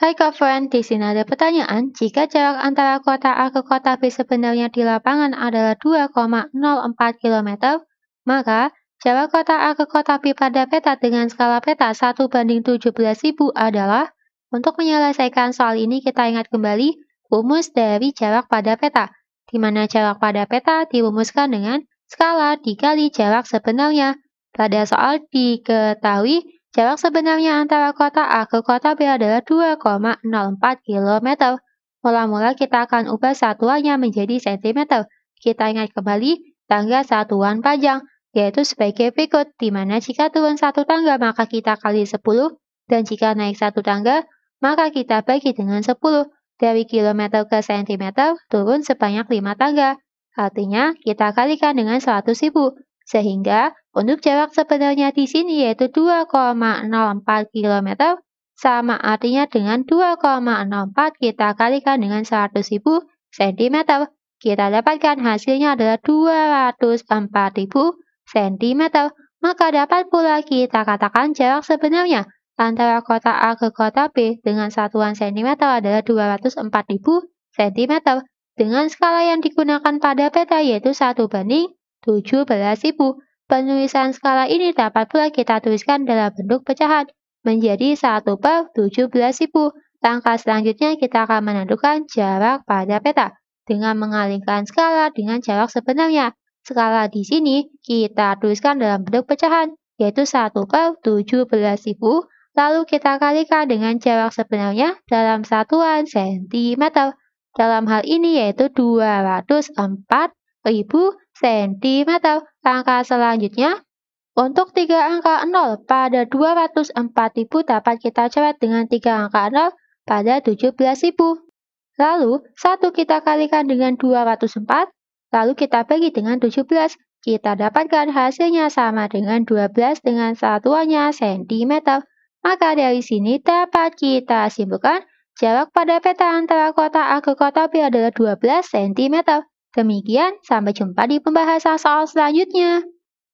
Hai Kak Friend, di sini ada pertanyaan. Jika jarak antara kota A ke kota B sebenarnya di lapangan adalah 2,04 km, maka jarak kota A ke kota B pada peta dengan skala peta 1 banding 17.000 adalah untuk menyelesaikan soal ini kita ingat kembali rumus dari jarak pada peta, di mana jarak pada peta dirumuskan dengan skala dikali jarak sebenarnya. Pada soal diketahui Jarak sebenarnya antara kota A ke kota B adalah 2,04 km. Mula-mula kita akan ubah satuannya menjadi cm. Kita ingat kembali tangga satuan panjang, yaitu sebagai berikut, di mana jika turun satu tangga maka kita kali 10, dan jika naik satu tangga, maka kita bagi dengan 10. Dari kilometer ke sentimeter, turun sebanyak 5 tangga. Artinya, kita kalikan dengan 100 sehingga untuk jarak sebenarnya di sini yaitu 2,04 km sama artinya dengan 2,04 kita kalikan dengan 100.000 cm. Kita dapatkan hasilnya adalah 204.000 cm. Maka dapat pula kita katakan jarak sebenarnya antara kota A ke kota B dengan satuan cm adalah 204.000 cm dengan skala yang digunakan pada peta yaitu 1 banding 17.000. Penulisan skala ini dapat pula kita tuliskan dalam bentuk pecahan menjadi 1 per 17.000. Langkah selanjutnya kita akan menentukan jarak pada peta dengan mengalingkan skala dengan jarak sebenarnya. Skala di sini kita tuliskan dalam bentuk pecahan yaitu 1 per 17.000 lalu kita kalikan dengan jarak sebenarnya dalam satuan sentimeter. Dalam hal ini yaitu 204.000 cm. Langkah selanjutnya, untuk tiga angka 0 pada 204.000 dapat kita coret dengan tiga angka 0 pada 17.000. Lalu, satu kita kalikan dengan 204, lalu kita bagi dengan 17. Kita dapatkan hasilnya sama dengan 12 dengan satuannya cm. Maka dari sini dapat kita simpulkan jarak pada peta antara kota A ke kota B adalah 12 cm. Demikian, sampai jumpa di pembahasan soal selanjutnya.